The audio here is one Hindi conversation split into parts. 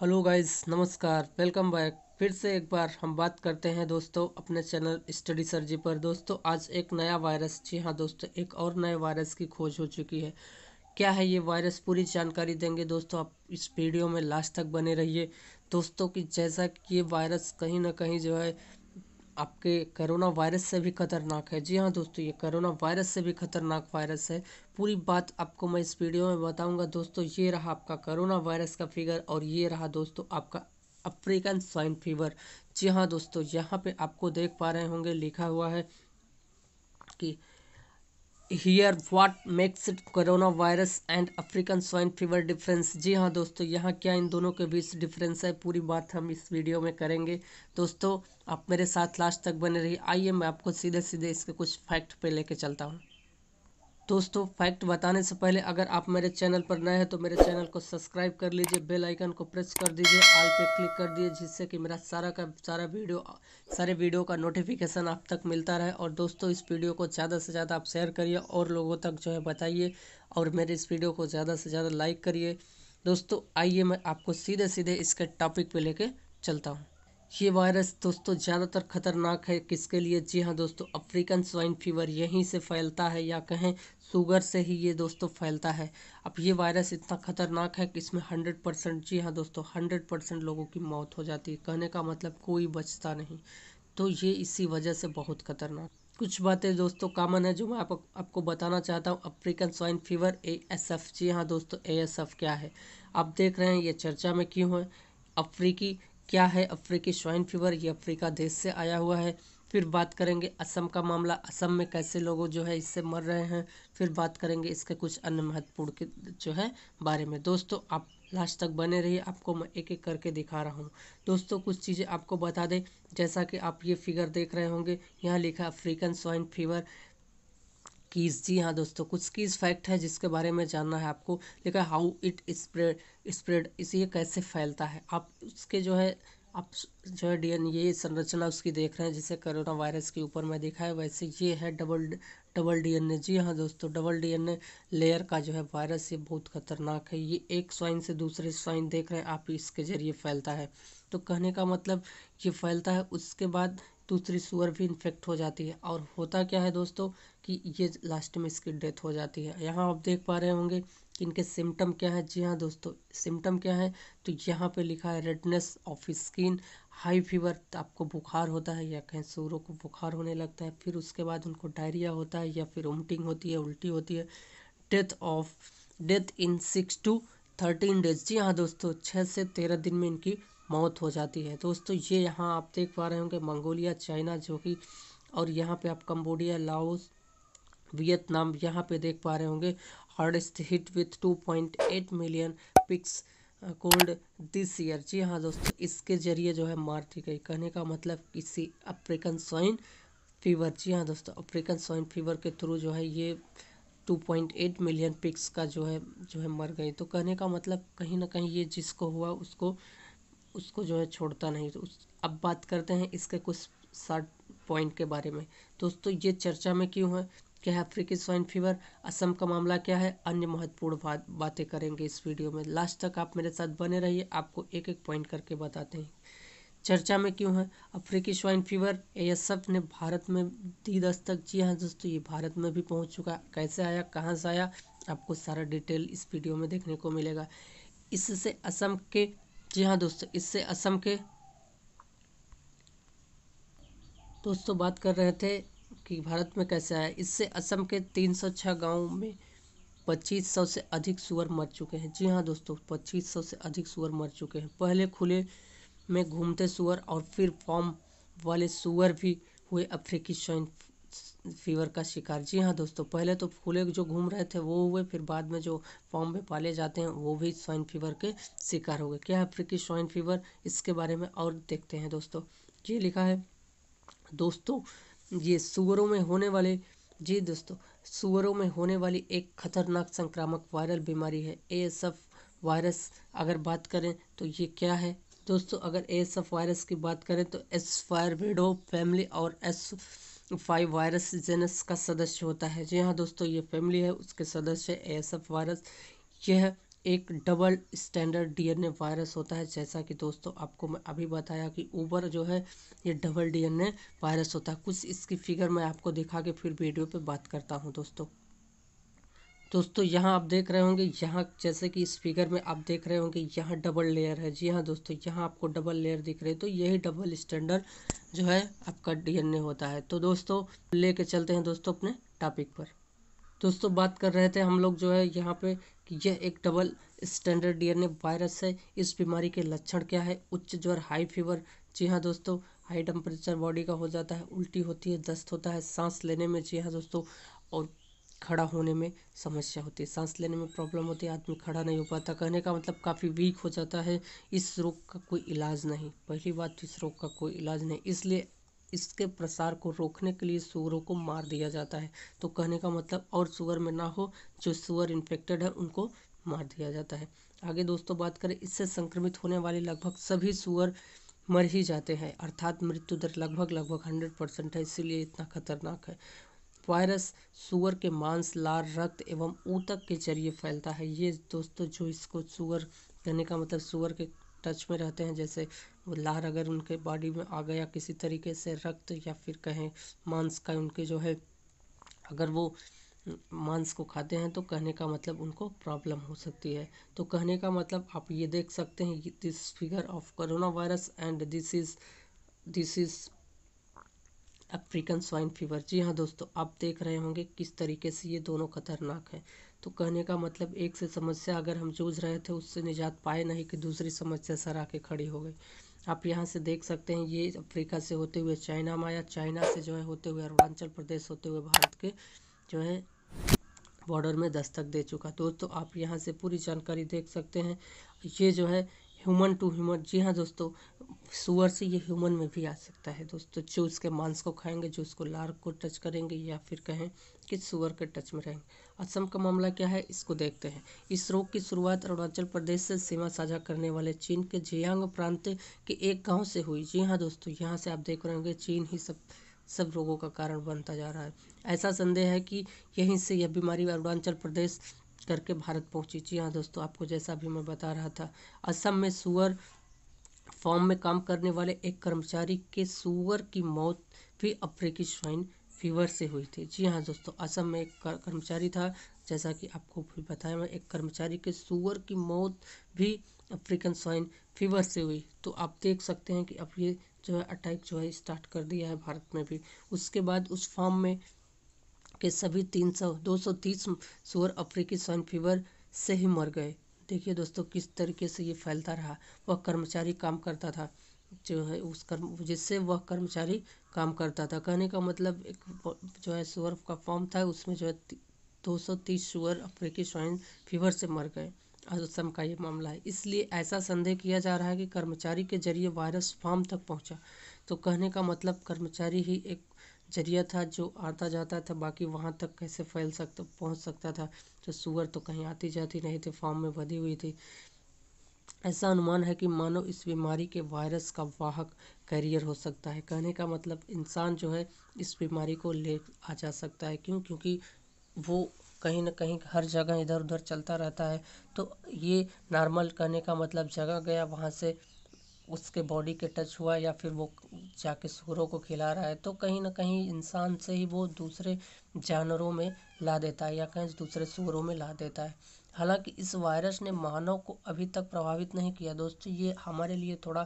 हेलो गाइस नमस्कार वेलकम बैक फिर से एक बार हम बात करते हैं दोस्तों अपने चैनल स्टडी सर्जी पर दोस्तों आज एक नया वायरस जी हाँ दोस्तों एक और नए वायरस की खोज हो चुकी है क्या है ये वायरस पूरी जानकारी देंगे दोस्तों आप इस वीडियो में लास्ट तक बने रहिए दोस्तों कि जैसा कि ये वायरस कहीं ना कहीं जो है आपके करोना वायरस से भी खतरनाक है जी हाँ दोस्तों ये करोना वायरस से भी खतरनाक वायरस है पूरी बात आपको मैं इस वीडियो में बताऊंगा दोस्तों ये रहा आपका करोना वायरस का फिगर और ये रहा दोस्तों आपका अफ्रीकन स्वाइन फीवर जी हाँ दोस्तों यहाँ पे आपको देख पा रहे होंगे लिखा हुआ है कि here what makes corona virus and African swine fever difference जी हाँ दोस्तों यहाँ क्या इन दोनों के बीच डिफरेंस है पूरी बात हम इस वीडियो में करेंगे दोस्तों आप मेरे साथ लास्ट तक बने रहिए आइए मैं आपको सीधे सीधे इसके कुछ फैक्ट पे लेके चलता हूँ दोस्तों फैक्ट बताने से पहले अगर आप मेरे चैनल पर नए हैं तो मेरे चैनल को सब्सक्राइब कर लीजिए बेल आइकन को प्रेस कर दीजिए ऑल पे क्लिक कर दीजिए जिससे कि मेरा सारा का सारा वीडियो सारे वीडियो का नोटिफिकेशन आप तक मिलता रहे और दोस्तों इस वीडियो को ज़्यादा से ज़्यादा आप शेयर करिए और लोगों तक जो है बताइए और मेरे इस वीडियो को ज़्यादा से ज़्यादा लाइक करिए दोस्तों आइए मैं आपको सीधे सीधे इसके टॉपिक पर लेके चलता हूँ ये वायरस दोस्तों ज़्यादातर खतरनाक है किसके लिए जी हाँ दोस्तों अफ्रीकन स्वाइन फीवर यहीं से फैलता है या कहें शुगर से ही ये दोस्तों फैलता है अब ये वायरस इतना खतरनाक है कि इसमें हंड्रेड परसेंट जी हाँ दोस्तों हंड्रेड परसेंट लोगों की मौत हो जाती है कहने का मतलब कोई बचता नहीं तो ये इसी वजह से बहुत खतरनाक कुछ बातें दोस्तों कामन है जो मैं आप, आपको बताना चाहता हूँ African swine fever A S F जी हाँ दोस्तों ए एस एफ क्या है आप देख रहे हैं ये चर्चा में क्यों है अफ्रीकी क्या है अफ्रीकी स्वाइन फीवर ये अफ्रीका देश से आया हुआ है फिर बात करेंगे असम का मामला असम में कैसे लोग जो है इससे मर रहे हैं फिर बात करेंगे इसके कुछ अन्य महत्वपूर्ण के जो है बारे में दोस्तों आप लास्ट तक बने रहिए आपको मैं एक एक करके दिखा रहा हूँ दोस्तों कुछ चीज़ें आपको बता दें जैसा कि आप ये फिगर देख रहे होंगे यहाँ लिखा अफ्रीकन स्वाइन फीवर कीज़ जी हाँ दोस्तों कुछ कीज़ फैक्ट है जिसके बारे में जानना है आपको लिखा हाउ इट स्प्रेड स्प्रेड इस ये कैसे फैलता है आप उसके जो है आप जो है डी ये संरचना उसकी देख रहे हैं जिसे करोना वायरस के ऊपर मैं देखा है वैसे ये है डबल डबल डीएनए जी हाँ दोस्तों डबल डीएनए लेयर का जो है वायरस ये बहुत खतरनाक है ये एक स्वाइन से दूसरे स्वाइन देख रहे हैं आप इसके जरिए फैलता है तो कहने का मतलब ये फैलता है उसके बाद दूसरी सुअर भी इन्फेक्ट हो जाती है और होता क्या है दोस्तों कि ये लास्ट में इसकी डेथ हो जाती है यहाँ आप देख पा रहे होंगे इनके सिम्टम क्या है जी हाँ दोस्तों सिम्टम क्या है तो यहाँ पे लिखा है redness of skin high fever आपको बुखार होता है या कहीं सूरों को बुखार होने लगता है फिर उसके बाद उनको डायरिया होता है या फिर उमटिंग होती है उल्टी होती है death of death in six to thirteen days जी हाँ दोस्तों छः से तेरह दिन में इनकी मौत हो जाती है दोस्तों ये यहाँ आप देख पा रहे होंगे मंगोलिया चाइना जो कि और यहाँ पे आप कंबोडिया लाओस वियतनाम यहाँ पे देख पा रहे होंगे hardest hit with 2.8 million pigs culled this year जी हाँ दोस्तों इसके जरिए जो है मार दी गई कहने का मतलब किसी अफ्रीकन स्वाइन फीवर जी हाँ दोस्तों अफ्रीकन स्वाइन फीवर के थ्रू जो है ये 2.8 मिलियन पिक्स का जो है जो है मर गई तो कहने का मतलब कहीं ना कहीं ये जिसको हुआ उसको उसको जो है छोड़ता नहीं तो उस, अब बात करते हैं इसके कुछ शार्ट पॉइंट के बारे में दोस्तों ये चर्चा में क्यों है क्या है अफ्रीकी स्वाइन फीवर असम का मामला क्या है अन्य महत्वपूर्ण बात बातें करेंगे इस वीडियो में लास्ट तक आप मेरे साथ बने रहिए आपको एक एक पॉइंट करके बताते हैं चर्चा में क्यों है अफ्रीकी स्वाइन फीवर एएसएफ ने भारत में दी दस्तक जी हाँ दोस्तों ये भारत में भी पहुंच चुका कैसे आया कहाँ से आया आपको सारा डिटेल इस वीडियो में देखने को मिलेगा इससे असम के जी हाँ दोस्तों इससे असम के दोस्तों बात कर रहे थे कि भारत में कैसा है इससे असम के तीन सौ छः गाँव में पच्चीस सौ से अधिक सुअर मर चुके हैं जी हाँ दोस्तों पच्चीस सौ से अधिक सुअर मर चुके हैं पहले खुले में घूमते सुअर और फिर फॉर्म वाले सुअर भी हुए अफ्रीकी स्वाइन फीवर का शिकार जी हाँ दोस्तों पहले तो खुले जो घूम रहे थे वो हुए फिर बाद में जो फॉर्म में पाले जाते हैं वो भी स्वाइन फीवर के शिकार हो गए क्या अफ्रीकी स्वाइन फीवर इसके बारे में और देखते हैं दोस्तों ये लिखा है दोस्तों ये सुअरों में होने वाले जी दोस्तों सुअरों में होने वाली एक खतरनाक संक्रामक वायरल बीमारी है ए वायरस अगर बात करें तो ये क्या है दोस्तों अगर ए वायरस की बात करें तो एस फायरविडो फैमिली और एस फाइव वायरस जेनस का सदस्य होता है जी हाँ दोस्तों ये फैमिली है उसके सदस्य ए वायरस यह एक डबल स्टैंडर्ड डीएनए वायरस होता है जैसा कि दोस्तों आपको मैं अभी बताया कि ऊबर जो है ये डबल डीएनए वायरस होता है कुछ इसकी फिगर मैं आपको दिखा के फिर वीडियो पे बात करता हूँ दोस्तों दोस्तों यहाँ आप देख रहे होंगे यहाँ जैसे कि इस फिगर में आप देख रहे होंगे यहाँ डबल लेयर है जी हाँ दोस्तों यहाँ आपको डबल लेयर दिख रहे तो यही डबल स्टैंडर्ड जो है आपका डीएनए होता है तो दोस्तों लेके चलते हैं दोस्तों अपने टॉपिक पर दोस्तों बात कर रहे थे हम लोग जो है यहाँ पे कि यह एक डबल स्टैंडर्ड डीएनए वायरस है इस बीमारी के लक्षण क्या है उच्च ज्वर हाई फीवर जी हाँ दोस्तों हाई टेम्परेचर बॉडी का हो जाता है उल्टी होती है दस्त होता है सांस लेने में जी हाँ दोस्तों और खड़ा होने में समस्या होती है सांस लेने में प्रॉब्लम होती है आदमी खड़ा नहीं हो पाता कहने का मतलब काफ़ी वीक हो जाता है इस रोग का कोई इलाज नहीं पहली बात तो इस रोग का कोई इलाज नहीं इसलिए इसके प्रसार को रोकने के लिए सुअरों को मार दिया जाता है तो कहने का मतलब और सुअर में ना हो जो सुअर इन्फेक्टेड है उनको मार दिया जाता है आगे दोस्तों बात करें इससे संक्रमित होने वाले लगभग सभी सुअर मर ही जाते हैं अर्थात मृत्यु दर लगभग लगभग हंड्रेड परसेंट है इसीलिए इतना खतरनाक है वायरस सुअर के मांस लार रक्त एवं ऊतक के जरिए फैलता है ये दोस्तों जो इसको सुअर कहने का मतलब सुअर के टच में रहते हैं जैसे लार अगर उनके बॉडी में आ गया किसी तरीके से रक्त या फिर कहें मांस का उनके जो है अगर वो मांस को खाते हैं तो कहने का मतलब उनको प्रॉब्लम हो सकती है तो कहने का मतलब आप ये देख सकते हैं this figure of corona virus and this is this is African swine fever जी हाँ दोस्तों आप देख रहे होंगे किस तरीके से ये दोनों खतरनाक हैं तो कहने का मतलब एक से समस्या अगर हम जूझ रहे थे उससे निजात पाए नहीं कि दूसरी समस्या सर आके खड़ी हो गई आप यहाँ से देख सकते हैं ये अफ्रीका से होते हुए चाइना में आया चाइना से जो है होते हुए अरुणाचल प्रदेश होते हुए भारत के जो है बॉर्डर में दस्तक दे चुका दोस्तों आप यहाँ से पूरी जानकारी देख सकते हैं ये जो है ह्यूमन टू ह्यूमन जी हाँ दोस्तों सुअर से ये ह्यूमन में भी आ सकता है दोस्तों जो उसके मांस को खाएंगे जो उसको लार को टच करेंगे या फिर कहें किस सुअर के टच में रहेंगे असम का मामला क्या है इसको देखते हैं इस रोग की शुरुआत अरुणाचल प्रदेश से सीमा साझा करने वाले चीन के जियांग प्रांत के एक गांव से हुई जी हाँ दोस्तों यहाँ से आप देख रहे होंगे चीन ही सब सब रोगों का कारण बनता जा रहा है ऐसा संदेह है कि यहीं से यह बीमारी अरुणाचल प्रदेश करके भारत पहुंची जी हाँ दोस्तों आपको जैसा भी मैं बता रहा था असम में सुअर फॉर्म में काम करने वाले एक कर्मचारी के सुअर की मौत भी अफ्रीकी स्वाइन फीवर से हुई थी जी हाँ दोस्तों असम में एक कर्मचारी था जैसा कि आपको भी बताया मैं एक कर्मचारी के सुअर की मौत भी अफ्रीकन स्वाइन फीवर से हुई तो आप देख सकते हैं कि अब ये जो है अटैक जो है स्टार्ट कर दिया है भारत में भी उसके बाद उस फार्म में के सभी तीन सौ दो सौ तीस सुअर अफ्रीकी स्वाइन फीवर से ही मर गए देखिए दोस्तों किस तरीके से ये फैलता रहा वह कर्मचारी काम करता था जो है उस कर्म जिससे वह कर्मचारी काम करता था कहने का मतलब एक जो है सुअर का फॉर्म था उसमें जो है दो सौ तीस सुअर अफ्रीकी स्वाइन फीवर से मर गए असम का ये मामला है इसलिए ऐसा संदेह किया जा रहा है कि कर्मचारी के जरिए वायरस फार्म तक पहुंचा तो कहने का मतलब कर्मचारी ही एक जरिया था जो आता जाता था बाकी वहाँ तक कैसे फैल सकता पहुँच सकता था तो सुअर तो कहीं आती जाती नहीं थी फार्म में बधी हुई थी ऐसा अनुमान है कि मानव इस बीमारी के वायरस का वाहक कैरियर हो सकता है कहने का मतलब इंसान जो है इस बीमारी को ले आ जा सकता है क्यों क्योंकि वो कहीं ना कहीं हर जगह इधर उधर चलता रहता है तो ये नॉर्मल कहने का मतलब जगह गया वहाँ से उसके बॉडी के टच हुआ या फिर वो जाके सूरों को खिला रहा है तो कहीं ना कहीं इंसान से ही वो दूसरे जानवरों में ला देता है या कहीं दूसरे सूरों में ला देता है हालाँकि इस वायरस ने मानव को अभी तक प्रभावित नहीं किया दोस्तों ये हमारे लिए थोड़ा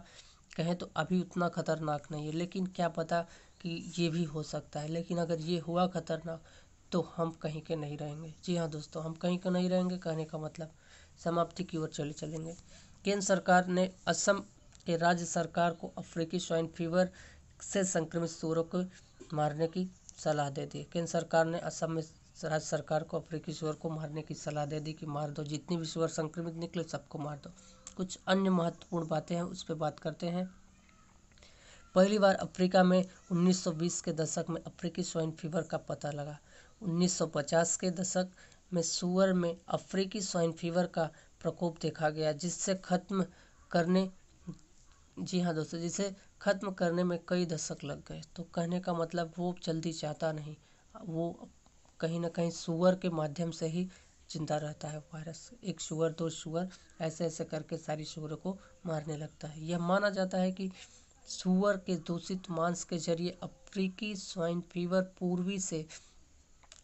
कहें तो अभी उतना खतरनाक नहीं है लेकिन क्या पता कि ये भी हो सकता है लेकिन अगर ये हुआ खतरनाक तो हम कहीं के नहीं रहेंगे जी हाँ दोस्तों हम कहीं के नहीं रहेंगे कहने का मतलब समाप्ति की ओर चले चलेंगे केंद्र सरकार ने असम के राज्य सरकार को अफ्रीकी स्वाइन फीवर से संक्रमित सूरों को मारने की सलाह दे दी केंद्र सरकार ने असम में राज्य सरकार को अफ्रीकी सुअर को मारने की सलाह दे दी कि मार दो जितनी भी सुअर संक्रमित निकले सबको मार दो कुछ अन्य महत्वपूर्ण बातें हैं उस पर बात करते हैं पहली बार अफ्रीका में 1920 के दशक में अफ्रीकी स्वाइन फीवर का पता लगा 1950 के दशक में सुअर में अफ्रीकी स्वाइन फीवर का प्रकोप देखा गया जिससे खत्म करने जी हाँ दोस्तों जिसे ख़त्म करने में कई दशक लग गए तो कहने का मतलब वो जल्दी चाहता नहीं वो कहीं ना कहीं सुअर के माध्यम से ही जिंदा रहता है वायरस एक शुअर दो शुअर ऐसे ऐसे करके सारी शुअरों को मारने लगता है यह माना जाता है कि सुअर के दूषित मांस के जरिए अफ्रीकी स्वाइन फीवर पूर्वी से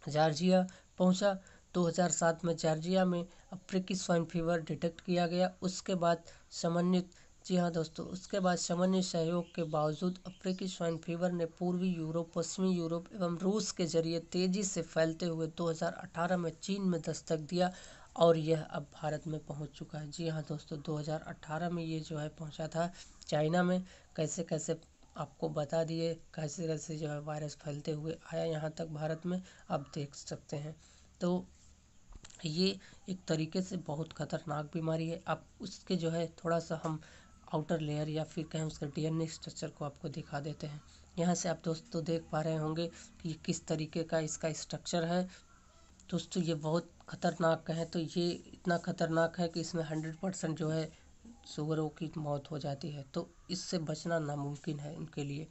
जार्जिया पहुंचा 2007 में जार्जिया में अफ्रीकी स्वाइन फीवर डिटेक्ट किया गया उसके बाद समन्वित जी हाँ दोस्तों उसके बाद सामान्य सहयोग के बावजूद अफ्रीकी स्वाइन फीवर ने पूर्वी यूरोप पश्चिमी यूरोप एवं रूस के जरिए तेजी से फैलते हुए 2018 में चीन में दस्तक दिया और यह अब भारत में पहुंच चुका है जी हाँ दोस्तों 2018 में ये जो है पहुंचा था चाइना में कैसे कैसे आपको बता दिए कैसे कैसे जो है वायरस फैलते हुए आया यहाँ तक भारत में आप देख सकते हैं तो ये एक तरीके से बहुत खतरनाक बीमारी है आप उसके जो है थोड़ा सा हम आउटर लेयर या फिर कहें उसका डीएनए स्ट्रक्चर को आपको दिखा देते हैं यहाँ से आप दोस्तों तो देख पा रहे होंगे कि किस तरीके का इसका स्ट्रक्चर है दोस्तों ये बहुत ख़तरनाक है तो ये इतना ख़तरनाक है कि इसमें हंड्रेड परसेंट जो है सुगरों की मौत हो जाती है तो इससे बचना नामुमकिन है इनके लिए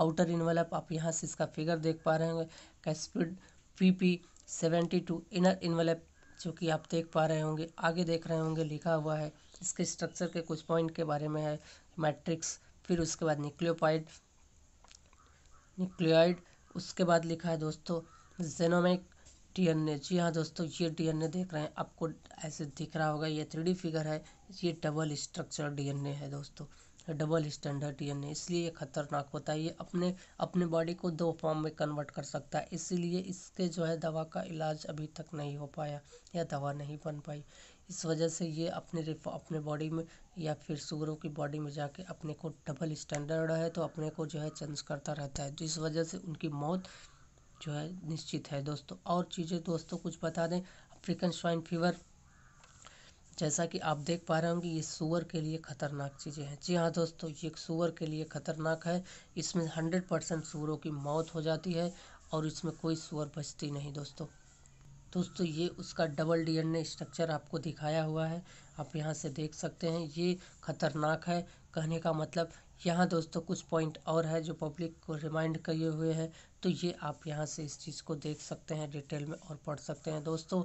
आउटर इन्वेलप आप यहाँ से इसका फिगर देख पा रहे होंगे capsid P P seventy two inner envelope जो कि आप देख पा रहे होंगे आगे देख रहे होंगे लिखा हुआ है इसके स्ट्रक्चर के कुछ पॉइंट के बारे में है मैट्रिक्स फिर उसके बाद न्यूक्लियोपाइड न्यूक्लियोइड उसके बाद लिखा है दोस्तों जेनोमिक डीएनए जी हाँ दोस्तों ये डीएनए देख रहे हैं आपको ऐसे दिख रहा होगा ये थ्री फिगर है ये डबल स्ट्रक्चर डीएनए है दोस्तों डबल स्टैंडर्ड डीएनए इसलिए ये खतरनाक होता है ये अपने अपने बॉडी को दो फॉर्म में कन्वर्ट कर सकता है इसीलिए इसके जो है दवा का इलाज अभी तक नहीं हो पाया या दवा नहीं बन पाई इस वजह से ये अपने अपने बॉडी में या फिर सूरों की बॉडी में जाके अपने को डबल स्टैंडर्ड है तो अपने को जो है चेंज करता रहता है जिस तो वजह से उनकी मौत जो है निश्चित है दोस्तों और चीज़ें दोस्तों कुछ बता दें अफ्रीकन स्वाइन फीवर जैसा कि आप देख पा रहे होंगे ये सुअर के लिए ख़तरनाक चीज़ें हैं जी हाँ दोस्तों ये सुअर के लिए ख़तरनाक है इसमें हंड्रेड परसेंट सुअरों की मौत हो जाती है और इसमें कोई सुअर बचती नहीं दोस्तों दोस्तों ये उसका डबल डीएनए स्ट्रक्चर आपको दिखाया हुआ है आप यहाँ से देख सकते हैं ये खतरनाक है कहने का मतलब यहाँ दोस्तों कुछ पॉइंट और है जो पब्लिक को रिमाइंड किए हुए हैं तो ये आप यहाँ से इस चीज़ को देख सकते हैं डिटेल में और पढ़ सकते हैं दोस्तों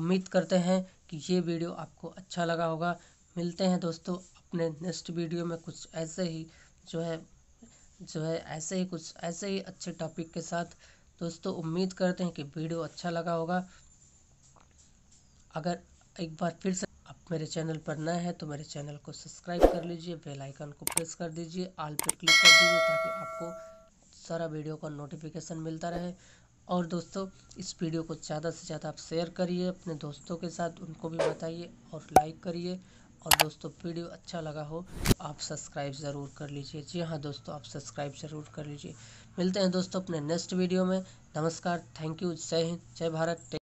उम्मीद करते हैं कि ये वीडियो आपको अच्छा लगा होगा मिलते हैं दोस्तों अपने नेक्स्ट वीडियो में कुछ ऐसे ही जो है जो है ऐसे ही कुछ ऐसे ही अच्छे टॉपिक के साथ दोस्तों उम्मीद करते हैं कि वीडियो अच्छा लगा होगा अगर एक बार फिर से आप मेरे चैनल पर नए हैं तो मेरे चैनल को सब्सक्राइब कर लीजिए बेल आइकन को प्रेस कर दीजिए आल पर क्लिक कर दीजिए ताकि आपको सारा वीडियो का नोटिफिकेशन मिलता रहे और दोस्तों इस वीडियो को ज़्यादा से ज़्यादा आप शेयर करिए अपने दोस्तों के साथ उनको भी बताइए और लाइक करिए और दोस्तों वीडियो अच्छा लगा हो आप सब्सक्राइब ज़रूर कर लीजिए जी हाँ दोस्तों आप सब्सक्राइब ज़रूर कर लीजिए मिलते हैं दोस्तों अपने नेक्स्ट वीडियो में नमस्कार थैंक यू जय हिंद जय भारत